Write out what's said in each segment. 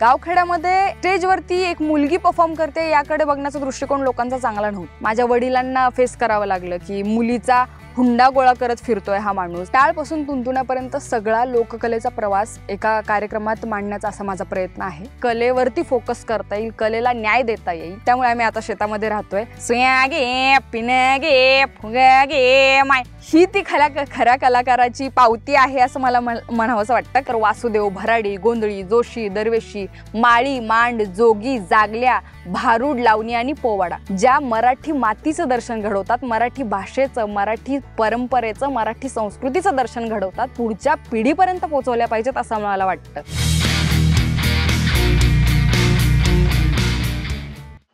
गावखेड्यामध्ये स्टेजवरती एक मुलगी परफॉर्म करते याकडे बघण्याचा दृष्टिकोन लोकांचा चांगला नव्हता माझ्या वडिलांना फेस करावं लागलं की मुलीचा हुंडा गोळा करत फिरतोय हा माणूस टाळपासून तुंतुण्यापर्यंत सगळा लोककलेचा प्रवास एका कार्यक्रमात मांडण्याचा असा माझा प्रयत्न आहे कलेवरती फोकस करता येईल कलेला न्याय देता येईल त्यामुळे आम्ही आता शेतामध्ये राहतोय सुया गे ही ती खऱ्या खऱ्या कलाकाराची पावती आहे असं मला म्हणावं वाटतं तर वासुदेव भराडी गोंधळी जोशी दरवेशी माळी मांड जोगी जागल्या भारूड लावणी आणि पोवाडा ज्या मराठी मातीचं दर्शन घडवतात मराठी भाषेचं मराठी परंपरेचं मराठी संस्कृतीचं दर्शन घडवतात पुढच्या पिढीपर्यंत पोहोचवल्या पाहिजेत असं मला वाटतं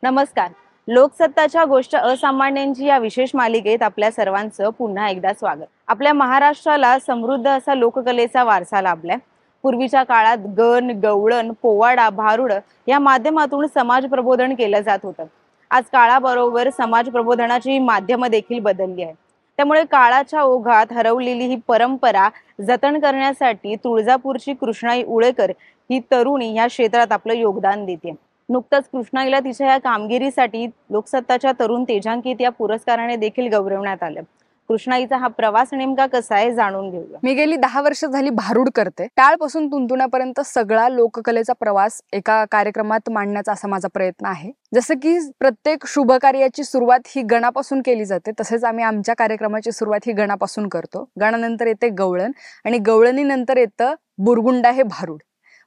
नमस्कार लोकसत्ताच्या गोष्ट असामान्यांची या विशेष मालिकेत आपल्या सर्वांचं पुन्हा एकदा स्वागत आपल्या महाराष्ट्राला समृद्ध असा लोककलेचा वारसा लाभलाय पूर्वीच्या काळात गण गवळण पोवाडा भारुड या माध्यमातून समाज प्रबोधन केलं जात होतं आज काळाबरोबर समाज प्रबोधनाची माध्यम देखील बदलली आहे त्यामुळे काळाच्या ओघात हरवलेली ही परंपरा जतन करण्यासाठी तुळजापूरची कृष्णाई उळेकर ही तरुणी या क्षेत्रात आपलं योगदान देते नुकतंच कृष्णाईला तिच्या या कामगिरीसाठी लोकसत्ताच्या तरुण तेजांकित या पुरस्काराने देखील गौरवण्यात आलं कृष्णाईचा हा प्रवास नेमका कसा आहे जाणून घेऊया मी गेली दहा वर्ष झाली भारूड करते टाळपासून तुंतुण्यापर्यंत सगळा लोककलेचा प्रवास एका कार्यक्रमात मांडण्याचा असा माझा प्रयत्न आहे जसं की प्रत्येक शुभ कार्याची सुरुवात ही गणापासून केली जाते तसेच आम्ही आमच्या कार्यक्रमाची सुरुवात ही गणापासून करतो गणानंतर येते गवळण आणि गवळणीनंतर येतं बुरगुंडा हे भारूड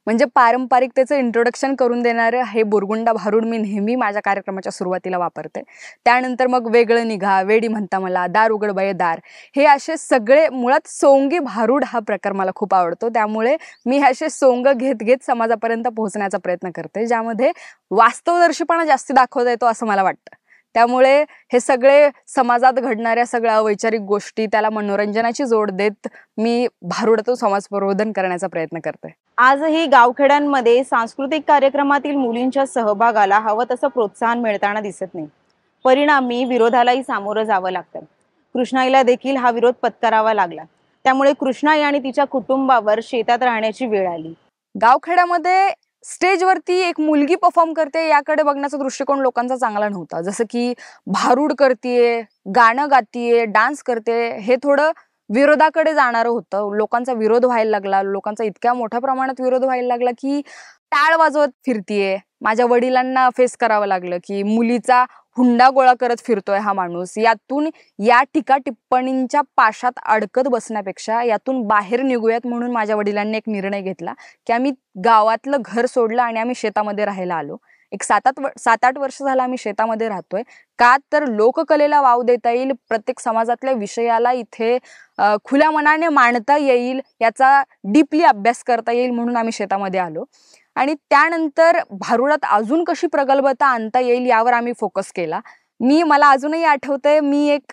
म्हणजे त्याचं इंट्रोडक्शन करून देणारं हे बोरगुंडा भारूड मी नेहमी माझ्या कार्यक्रमाच्या सुरुवातीला वापरते त्यानंतर मग वेगळं निघा वेडी म्हणता मला दार उघड बय दार हे असे सगळे मुळात सोंगी भारूड हा प्रकार मला खूप आवडतो त्यामुळे मी असे सोंग घेत घेत समाजापर्यंत पोहोचण्याचा प्रयत्न करते ज्यामध्ये वास्तवदर्शीपणा जास्त दाखवता येतो असं मला वाटतं त्यामुळे हे सगळे समाजात घडणाऱ्या सगळ्या वैचारिक गोष्टी त्याला मनोरंजनाची जोड देत मी भारुडातून समाज प्रबोधन करण्याचा प्रयत्न करते आजही गावखेड्यांमध्ये सांस्कृतिक कार्यक्रमातील मुलींच्या सहभागाला हवं तसं प्रोत्साहन मिळताना दिसत नाही परिणामी विरोधालाही सामोरं जावं लागतं कृष्णाईला देखील हा विरोध पत्करावा लागला त्यामुळे कृष्णाई आणि तिच्या कुटुंबावर शेतात राहण्याची वेळ आली गावखेड्यामध्ये स्टेजवरती एक मुलगी परफॉर्म करते याकडे बघण्याचा दृष्टिकोन लोकांचा चांगला नव्हता जसं की भारूड करतेय गाणं गातीये डान्स करते हे थोडं विरोधाकडे जाणारं होतं लोकांचा विरोध व्हायला लागला लोकांचा इतक्या मोठ्या प्रमाणात विरोध व्हायला लागला की टाळ वाजवत फिरतीये माझ्या वडिलांना फेस करावं लागलं की मुलीचा हुंडा गोळा करत फिरतोय हा माणूस यातून या टीका टिप्पणींच्या पाशात अडकत बसण्यापेक्षा यातून बाहेर निघूयात म्हणून माझ्या वडिलांनी एक निर्णय घेतला की आम्ही गावातलं घर सोडलं आणि आम्ही शेतामध्ये राहायला आलो एक सात आठ सात आठ वर्ष झालं आम्ही शेतामध्ये राहतोय का तर लोककलेला वाव देता येईल प्रत्येक समाजातल्या विषयाला इथे खुल्या मनाने मांडता येईल याचा डीपली अभ्यास करता येईल म्हणून आम्ही शेतामध्ये आलो आणि त्यानंतर भारुडात अजून कशी प्रगल्भता आणता येईल यावर आम्ही फोकस केला मी मला अजूनही आठवतंय मी एक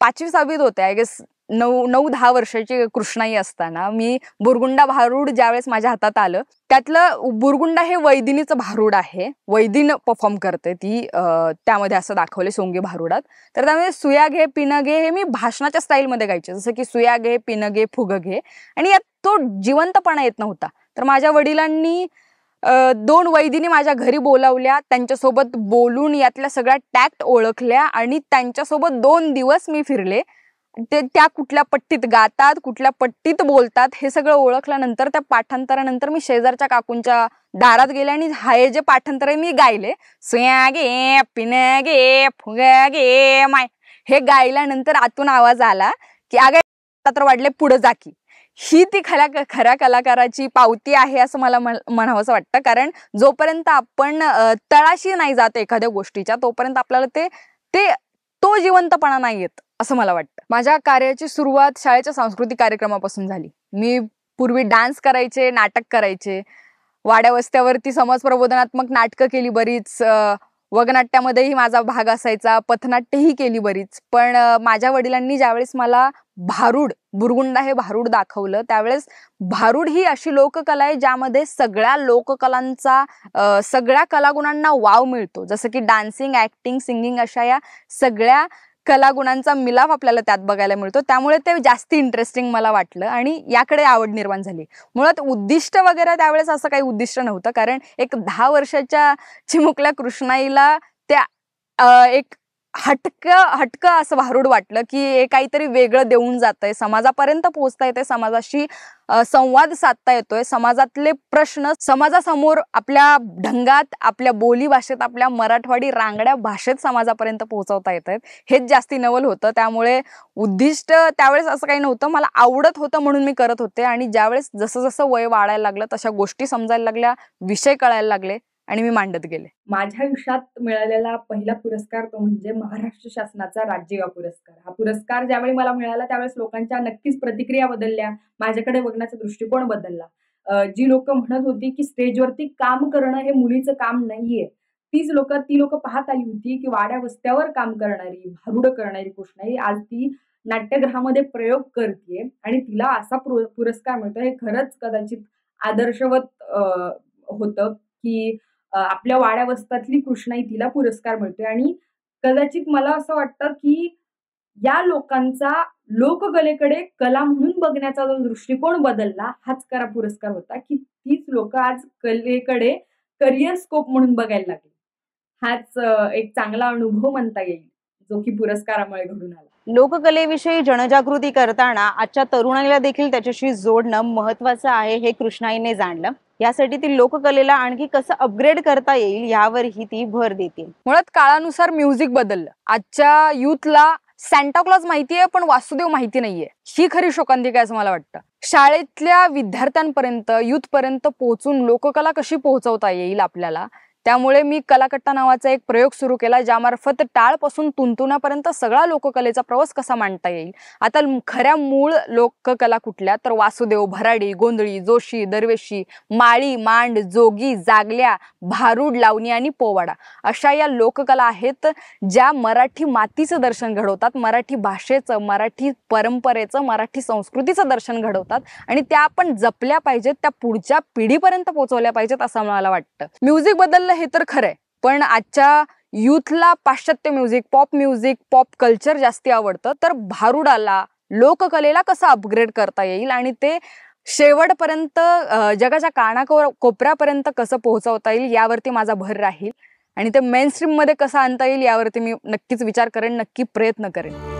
पाचवी सहावीत होते आय गेस नऊ नऊ दहा वर्षाची कृष्णाई असताना मी बुरगुंडा भारूड ज्यावेळेस माझ्या हातात आलं त्यातलं बुरगुंडा हे वैदिनीचं भारुड आहे वैदिन परफॉर्म करते ती त्यामध्ये असं दाखवले सोंगे भारुडात तर त्यामध्ये सुया घे पिनगे घे हे मी भाषणाच्या स्टाईलमध्ये गायचे जसं की सुया घे पिनगे फुग घे आणि यात तो जिवंतपणा येत नव्हता तर माझ्या वडिलांनी दोन वैदिनी माझ्या घरी बोलावल्या त्यांच्यासोबत बोलून यातल्या सगळ्या टॅक्ट ओळखल्या आणि त्यांच्यासोबत दोन दिवस मी फिरले ते त्या कुठल्या पट्टीत गातात कुठल्या पट्टीत बोलतात हे सगळं ओळखल्यानंतर त्या पाठांतरानंतर मी शेजारच्या काकूंच्या दारात गेले आणि हाय जे पाठांतर मी गायले सुया गे पिण्या गे फुग्या गे माय हे गायल्यानंतर आतून आवाज आला की अगं आत्ता तर वाढले पुढे जाकी ही ती खऱ्या खऱ्या कलाकाराची पावती आहे असं मला म्हणावं वाटतं कारण जोपर्यंत आपण तळाशी नाही जात एखाद्या गोष्टीच्या तोपर्यंत आपल्याला ते ते तो जिवंतपणा नाही येत असं मला वाटतं माझ्या कार्याची सुरुवात शाळेच्या सांस्कृतिक कार्यक्रमापासून झाली मी पूर्वी डान्स करायचे नाटक करायचे वाड्या वस्त्यावरती समाज प्रबोधनात्मक नाटकं केली बरीच वगनाट्यामध्येही माझा भाग असायचा पथनाट्यही केली बरीच पण माझ्या वडिलांनी ज्यावेळेस मला भारूड बुरगुंडा हे भारूड दाखवलं त्यावेळेस भारूड ही अशी लोककला आहे ज्यामध्ये सगळ्या लोककलांचा सगळ्या कलागुणांना वाव मिळतो जसं की डान्सिंग ऍक्टिंग सिंगिंग अशा या सगळ्या कलागुणांचा मिलाफ आपल्याला त्यात बघायला मिळतो त्यामुळे ते जास्त इंटरेस्टिंग मला वाटलं आणि याकडे आवड निर्माण झाली मुळात उद्दिष्ट वगैरे त्यावेळेस असं काही उद्दिष्ट नव्हतं कारण एक दहा वर्षाच्या चिमुकल्या कृष्णाईला त्या एक हटक हटक असं भारूड वाटलं की हे काहीतरी वेगळं देऊन जात आहे समाजापर्यंत पोहोचता येते समाजाशी संवाद साधता येतोय समाजातले प्रश्न समाजासमोर आपल्या ढंगात आपल्या बोली भाषेत आपल्या मराठवाडी रांगड्या भाषेत समाजापर्यंत पोहोचवता येत आहेत हेच जास्ती नवल होतं त्यामुळे उद्दिष्ट त्यावेळेस असं काही नव्हतं मला आवडत होतं म्हणून मी करत होते आणि ज्यावेळेस जसं जसं वय वाढायला लागलं तशा गोष्टी समजायला लागल्या विषय कळायला लागले आणि मी मांडत गेले माझ्या आयुष्यात मिळालेला पहिला पुरस्कार तो म्हणजे महाराष्ट्र शासनाचा राज्य युवा पुरस्कार हा पुरस्कार ज्यावेळी मला मिळाला त्यावेळेस लोकांच्या नक्कीच प्रतिक्रिया बदलल्या माझ्याकडे बघण्याचा दृष्टिकोन बदलला जी लोक म्हणत होती की स्टेजवरती काम करणं हे मुलीचं काम नाहीये तीच लोक ती लोक पाहत आली होती की वाड्या वस्त्यावर काम करणारी भारुड करणारी नाही आज ती नाट्यगृहामध्ये प्रयोग करते आणि तिला असा पुरस्कार मिळतो हे खरंच कदाचित आदर्शवत होतं की आपल्या वाड्या वस्तातली कृष्णाई तिला पुरस्कार मिळतोय आणि कदाचित मला असं वाटतं की या लोकांचा लोककलेकडे कला म्हणून बघण्याचा जो दृष्टिकोन बदलला हाच करा पुरस्कार होता की तीच लोक आज कलेकडे करिअर स्कोप म्हणून बघायला लागले हाच एक चांगला अनुभव म्हणता येईल जो की पुरस्कारामुळे घडून आला लोककलेविषयी जनजागृती करताना आजच्या तरुणाईला देखील त्याच्याशी जोडणं महत्वाचं आहे हे कृष्णाईने जाणलं यासाठी ती लोककलेला आणखी कसं अपग्रेड करता येईल यावरही ती भर देते मुळात काळानुसार म्युझिक बदललं आजच्या युथला सॅन्टा माहिती माहितीये पण वासुदेव माहिती नाहीये ही खरी शोकांतिका असं मला वाटतं शाळेतल्या विद्यार्थ्यांपर्यंत युथपर्यंत पोहोचून लोककला कशी पोहोचवता येईल आपल्याला त्यामुळे मी कलाकट्टा नावाचा एक प्रयोग सुरू केला ज्यामार्फत टाळपासून तुंतुनापर्यंत सगळा लोककलेचा प्रवास कसा मांडता येईल आता खऱ्या मूळ लोककला कुठल्या तर वासुदेव भराडी गोंधळी जोशी दरवेशी माळी मांड जोगी जागल्या भारूड लावणी आणि पोवाडा अशा या लोककला आहेत ज्या मराठी मातीचं दर्शन घडवतात मराठी भाषेचं मराठी परंपरेचं मराठी संस्कृतीचं दर्शन घडवतात आणि त्या आपण जपल्या पाहिजेत त्या पुढच्या पिढीपर्यंत पोहोचवल्या पाहिजेत असं मला वाटतं म्युझिक बदललं हे तर खरंय पण आजच्या युथला पाश्चात्य music pop music pop culture जास्ती आवडतं तर भारुडाला लोककलेला कसं अपग्रेड करता येईल आणि ते शेवटपर्यंत जगाच्या कानाकोर कोपऱ्यापर्यंत कसं पोहोचवता येईल यावरती माझा भर राहील आणि ते मेन मध्ये कसं आणता येईल यावरती मी नक्कीच विचार करेन नक्की प्रयत्न करेन